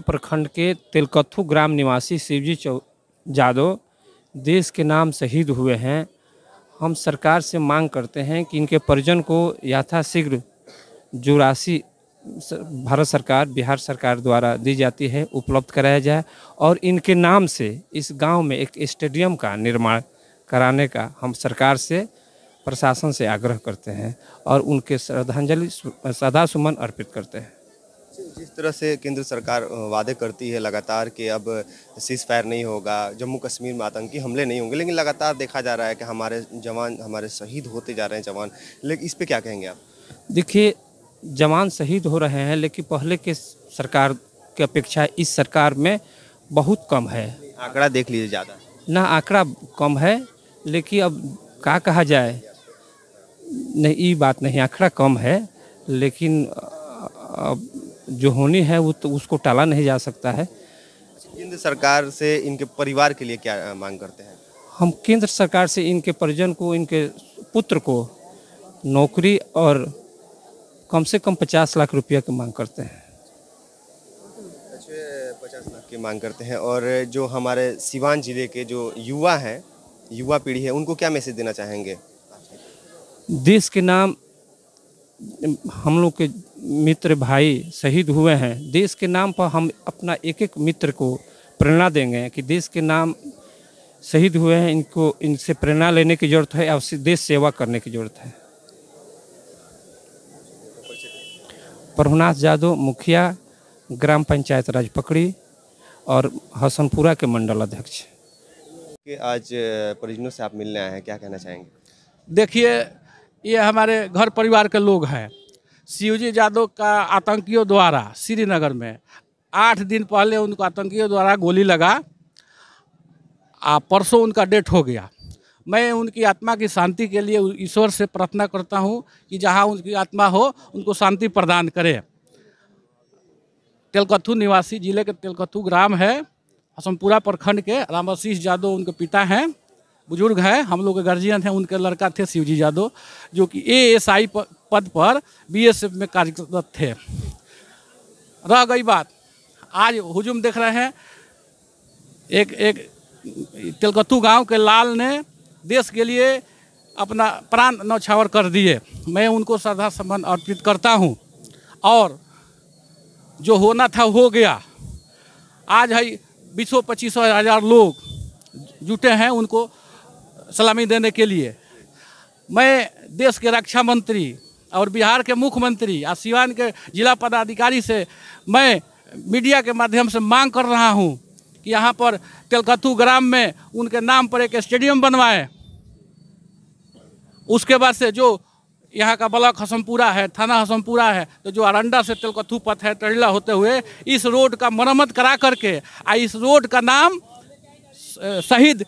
प्रखंड के तिलकत्थु ग्राम निवासी शिवजी जादव देश के नाम शहीद हुए हैं हम सरकार से मांग करते हैं कि इनके परिजन को यथाशीघ्र जो राशि भारत सरकार बिहार सरकार द्वारा दी जाती है उपलब्ध कराया जाए और इनके नाम से इस गांव में एक स्टेडियम का निर्माण कराने का हम सरकार से प्रशासन से आग्रह करते हैं और उनके श्रद्धांजलि सदा सुमन अर्पित करते हैं जिस तरह से केंद्र सरकार वादे करती है लगातार कि अब सीज फायर नहीं होगा जम्मू कश्मीर में आतंकी हमले नहीं होंगे लेकिन लगातार देखा जा रहा है कि हमारे जवान हमारे शहीद होते जा रहे हैं जवान लेकिन इस पर क्या कहेंगे आप देखिए जवान शहीद हो रहे हैं लेकिन पहले के सरकार की अपेक्षा इस सरकार में बहुत कम है आंकड़ा देख लीजिए ज़्यादा ना आंकड़ा कम है लेकिन अब क्या कहा जाए नहीं ये बात नहीं आंकड़ा कम है लेकिन अब जो होनी है वो तो उसको टाला नहीं जा सकता है केंद्र सरकार से इनके परिवार के लिए क्या मांग करते हैं हम केंद्र सरकार से इनके परिजन को इनके पुत्र को नौकरी और कम से कम पचास लाख रुपया की मांग करते हैं अच्छा, पचास लाख की मांग करते हैं और जो हमारे सिवान जिले के जो युवा हैं युवा पीढ़ी है उनको क्या मैसेज देना चाहेंगे देश के नाम हम लोग के मित्र भाई शहीद हुए हैं देश के नाम पर हम अपना एक एक मित्र को प्रेरणा देंगे कि देश के नाम शहीद हुए हैं इनको इनसे प्रेरणा लेने की ज़रूरत है और देश सेवा करने की ज़रूरत है प्रभुनाथ यादव मुखिया ग्राम पंचायत राजपकड़ी और हसनपुरा के मंडल अध्यक्ष कि आज परिजनों से आप मिलने आए हैं क्या कहना चाहेंगे देखिए ये हमारे घर परिवार के लोग हैं शिवजी यादव का आतंकियों द्वारा श्रीनगर में आठ दिन पहले उनको आतंकियों द्वारा गोली लगा आ परसों उनका डेट हो गया मैं उनकी आत्मा की शांति के लिए ईश्वर से प्रार्थना करता हूँ कि जहाँ उनकी आत्मा हो उनको शांति प्रदान करें तेलकथू निवासी जिले के तेलकथू ग्राम है हसमपुरा प्रखंड के रामाशीष यादव उनके पिता हैं बुजुर्ग है हम लोग के गार्जियन हैं उनके लड़का थे शिवजी यादव जो कि ए एस आई पद पर बी एस एफ में कार्यरत थे रह गई बात आज हुजूम देख रहे हैं एक एक तिलकत्तू गांव के लाल ने देश के लिए अपना प्राण नौछावर कर दिए मैं उनको श्रद्धा सम्मान अर्पित करता हूँ और जो होना था हो गया आज है बीसों पच्चीसों हज़ार लोग जुटे हैं उनको सलामी देने के लिए मैं देश के रक्षा मंत्री और बिहार के मुख्यमंत्री और सिवान के जिला पदाधिकारी से मैं मीडिया के माध्यम से मांग कर रहा हूँ कि यहाँ पर तेलकथू ग्राम में उनके नाम पर एक स्टेडियम बनवाएं उसके बाद से जो यहाँ का ब्लॉक हसमपुरा है थाना हसमपुरा है तो जो अरंडा से तेलकथू पथ है टरीला होते हुए इस रोड का मरम्मत करा करके आ इस रोड का नाम शहीद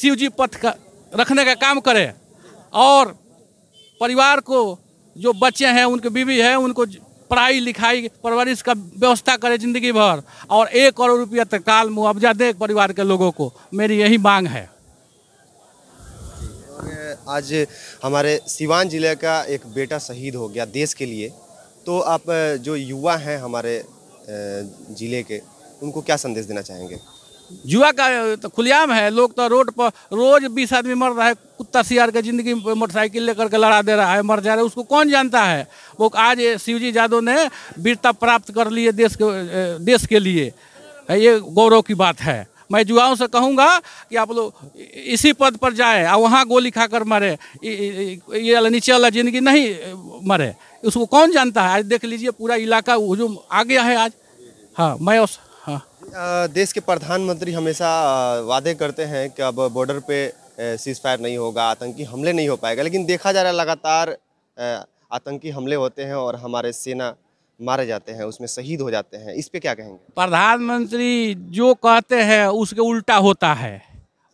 शिवजी पथ का रखने का काम करें और परिवार को जो बच्चे हैं उनके बीवी है उनको पढ़ाई लिखाई परवरिश का व्यवस्था करें ज़िंदगी भर और एक करोड़ रुपया तत्काल मुआवजा दे परिवार के लोगों को मेरी यही मांग है आज हमारे सिवान जिले का एक बेटा शहीद हो गया देश के लिए तो आप जो युवा हैं हमारे ज़िले के उनको क्या संदेश देना चाहेंगे जुआ का तो खुलियाम है लोग तो रोड पर रोज बीस आदमी मर रहा है कुत्ता सियार का जिंदगी मोटरसाइकिल लेकर के लड़ा दे रहा है मर जा रहा है उसको कौन जानता है वो आज शिवजी यादव ने वीरता प्राप्त कर लिए देश के देश के लिए ये गौरव की बात है मैं युवाओं से कहूँगा कि आप लोग इसी पद पर जाए और वहाँ गोली खाकर मरे ये वाला नीचे वाला जिंदगी नहीं मरे उसको कौन जानता है आज देख लीजिए पूरा इलाका हजूम आ गया है आज हाँ मैं उस देश के प्रधानमंत्री हमेशा वादे करते हैं कि अब बॉर्डर पे सीज फायर नहीं होगा आतंकी हमले नहीं हो पाएगा लेकिन देखा जा रहा है लगातार आतंकी हमले होते हैं और हमारे सेना मारे जाते हैं उसमें शहीद हो जाते हैं इस पे क्या कहेंगे प्रधानमंत्री जो कहते हैं उसके उल्टा होता है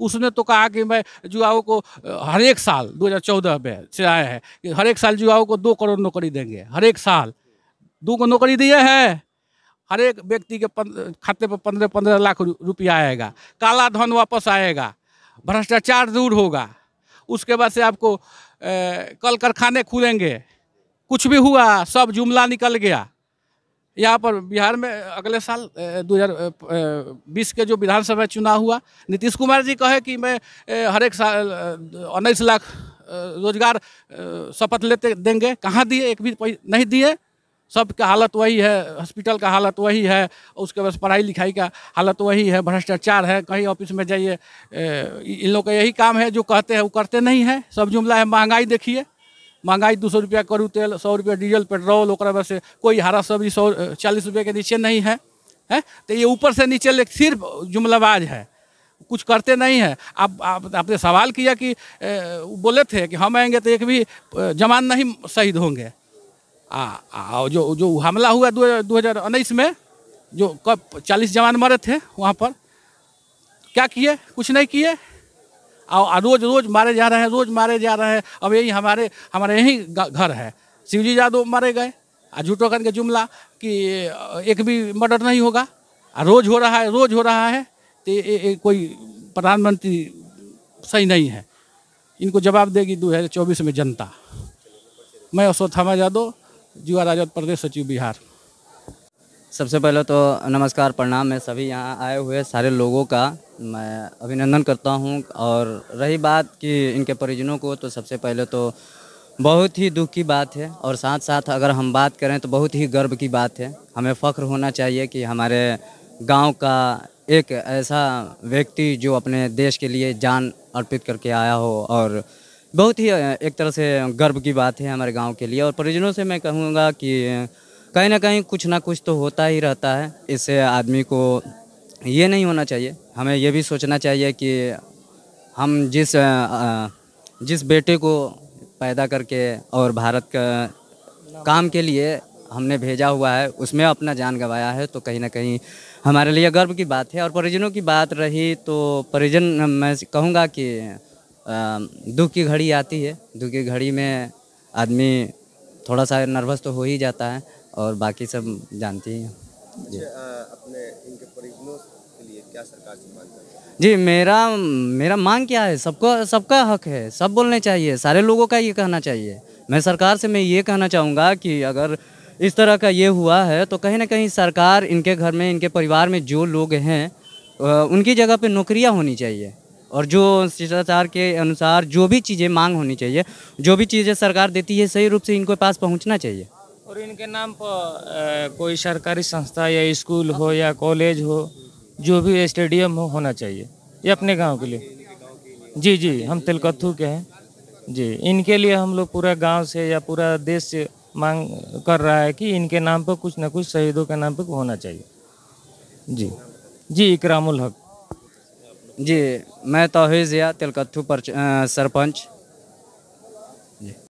उसने तो कहा कि मैं युवाओं को हर एक साल 2014 में से आया है कि हर एक साल युवाओं को दो करोड़ नौकरी देंगे हर एक साल दो को नौकरी दिए हैं हर एक व्यक्ति के खाते पर पंद्रह पंद्रह लाख रुपया आएगा काला धन वापस आएगा भ्रष्टाचार दूर होगा उसके बाद से आपको ए, कल कारखाने खुलेंगे कुछ भी हुआ सब जुमला निकल गया यहाँ पर बिहार में अगले साल दो हज़ार बीस के जो विधानसभा चुनाव हुआ नीतीश कुमार जी कहे कि मैं हर एक साल उन्नीस लाख रोजगार शपथ लेते देंगे कहाँ दिए एक भी नहीं दिए सबका हालत वही है हॉस्पिटल का हालत वही है उसके बाद पढ़ाई लिखाई का हालत वही है भ्रष्टाचार है कहीं ऑफिस में जाइए इन लोग का यही काम है जो कहते हैं वो करते नहीं है सब जुमला है महंगाई देखिए महंगाई दो सौ रुपया करूँ तेल सौ रुपया डीजल पेट्रोल वगैरह से कोई हरा सब्जी सौ चालीस रुपये के नीचे नहीं है है तो ये ऊपर से नीचे ले सिर्फ जुमलाबाज है कुछ करते नहीं है आप, आप आपने सवाल किया कि ए, बोले थे कि हम आएंगे तो एक भी जवान नहीं शहीद होंगे आ, आ जो जो हमला हुआ दो हज़ार उन्नीस में जो कब चालीस जवान मरे थे वहाँ पर क्या किए कुछ नहीं किए और रोज़ रोज़ मारे जा रहे हैं रोज़ मारे जा रहे हैं अब यही हमारे हमारे यही घर है शिवजी यादव मारे गए आ झूठो करके के जुमला कि एक भी मर्डर नहीं होगा आ रोज़ हो रहा है रोज़ हो रहा है तो कोई प्रधानमंत्री सही नहीं है इनको जवाब देगी दो हज़ार चौबीस में जनता मैं अशोक थामा यादव जुआ राजौर तो प्रदेश सचिव बिहार सबसे पहले तो नमस्कार प्रणाम मैं सभी यहाँ आए हुए सारे लोगों का मैं अभिनंदन करता हूँ और रही बात कि इनके परिजनों को तो सबसे पहले तो बहुत ही दुख की बात है और साथ साथ अगर हम बात करें तो बहुत ही गर्व की बात है हमें फ़ख्र होना चाहिए कि हमारे गांव का एक ऐसा व्यक्ति जो अपने देश के लिए जान अर्पित करके आया हो और बहुत ही एक तरह से गर्व की बात है हमारे गांव के लिए और परिजनों से मैं कहूँगा कि कहीं ना कहीं कुछ ना कुछ तो होता ही रहता है इससे आदमी को ये नहीं होना चाहिए हमें ये भी सोचना चाहिए कि हम जिस जिस बेटे को पैदा करके और भारत का काम के लिए हमने भेजा हुआ है उसमें अपना जान गंवाया है तो कहीं ना कहीं हमारे लिए गर्व की बात है और परिजनों की बात रही तो परिजन मैं कहूँगा कि दुख की घड़ी आती है दुख की घड़ी में आदमी थोड़ा सा नर्वस तो हो ही जाता है और बाकी सब जानती हैं जी अच्छा, अपने इनके परिजनों के लिए क्या सरकार से मांग जी मेरा मेरा मांग क्या है सबको सबका हक है सब बोलने चाहिए सारे लोगों का ये कहना चाहिए मैं सरकार से मैं ये कहना चाहूँगा कि अगर इस तरह का ये हुआ है तो कहीं ना कहीं सरकार इनके घर में इनके परिवार में जो लोग हैं उनकी जगह पे नौकरियाँ होनी चाहिए और जो शिष्टाचार के अनुसार जो भी चीज़ें मांग होनी चाहिए जो भी चीज़ें सरकार देती है सही रूप से इनके पास पहुंचना चाहिए और इनके नाम पर कोई सरकारी संस्था या स्कूल हो या कॉलेज हो जो भी स्टेडियम हो होना चाहिए ये अपने गांव के लिए जी जी हम तिलकत्थू के हैं जी इनके लिए हम लोग पूरा गाँव से या पूरा देश से मांग कर रहा है कि इनके नाम पर कुछ ना कुछ शहीदों के नाम पर होना चाहिए जी जी इकरामुल हक जी मैं तोहेज़िया तिलकत्थू पर सरपंच